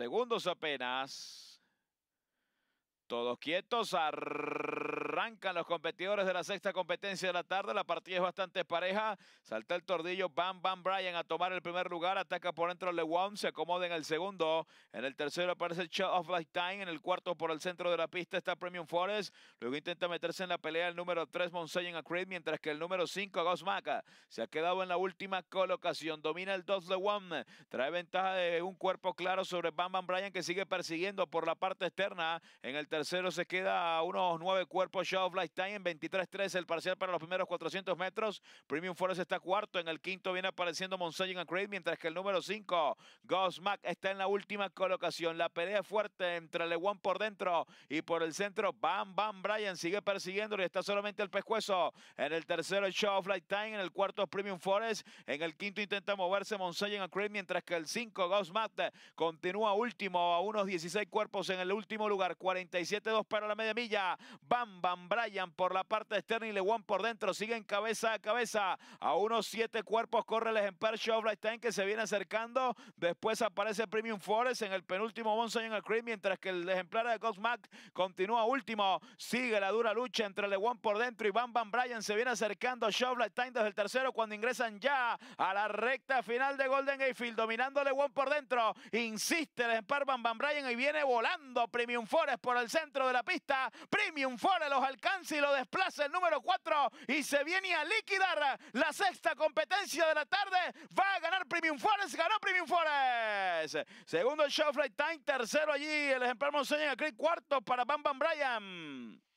segundos apenas. Todos quietos. Ar Arrancan los competidores de la sexta competencia de la tarde. La partida es bastante pareja. Salta el tordillo. Bam Bam Bryan a tomar el primer lugar. Ataca por dentro Lewon. Se acomoda en el segundo. En el tercero aparece Shot of Light Time En el cuarto por el centro de la pista está Premium Forest. Luego intenta meterse en la pelea el número 3 Monsignor Acrid. Mientras que el número 5 Maca, se ha quedado en la última colocación. Domina el 2 Lewon. Trae ventaja de un cuerpo claro sobre Bam Bam Bryan que sigue persiguiendo por la parte externa. En el tercero se queda a unos nueve cuerpos of Time en 23-13 el parcial para los primeros 400 metros. Premium Forest está cuarto. En el quinto viene apareciendo Monsignor and mientras que el número 5, Ghost Mac, está en la última colocación. La pelea fuerte entre Lewan por dentro y por el centro. Bam Bam Brian sigue persiguiendo y está solamente el pescuezo. En el tercero, Show Time, En el cuarto, Premium Forest. En el quinto intenta moverse Monsignor and mientras que el 5, Ghost Mac, continúa último a unos 16 cuerpos en el último lugar. 47-2 para la media milla. Bam Bam Brian Bryan por la parte externa y Lewan por dentro. Siguen cabeza a cabeza. A unos siete cuerpos corre el ejemplar Time que se viene acercando. Después aparece Premium Forest en el penúltimo Bonsai en el Cream, mientras que el ejemplar de Mac continúa último. Sigue la dura lucha entre Lewan por dentro y Van Van Bryan se viene acercando. Showlight Time desde el tercero cuando ingresan ya a la recta final de Golden Field dominando Lewan por dentro. Insiste el ejemplar Van Van Bryan y viene volando Premium Forest por el centro de la pista. Premium Forest los alcanza y lo desplaza el número 4 y se viene a liquidar la sexta competencia de la tarde. Va a ganar Premium Forest, ganó Premium Forest. Segundo el Showfly Time, tercero allí el ejemplar Monseña Creek, cuarto para Bam Bam Bryan.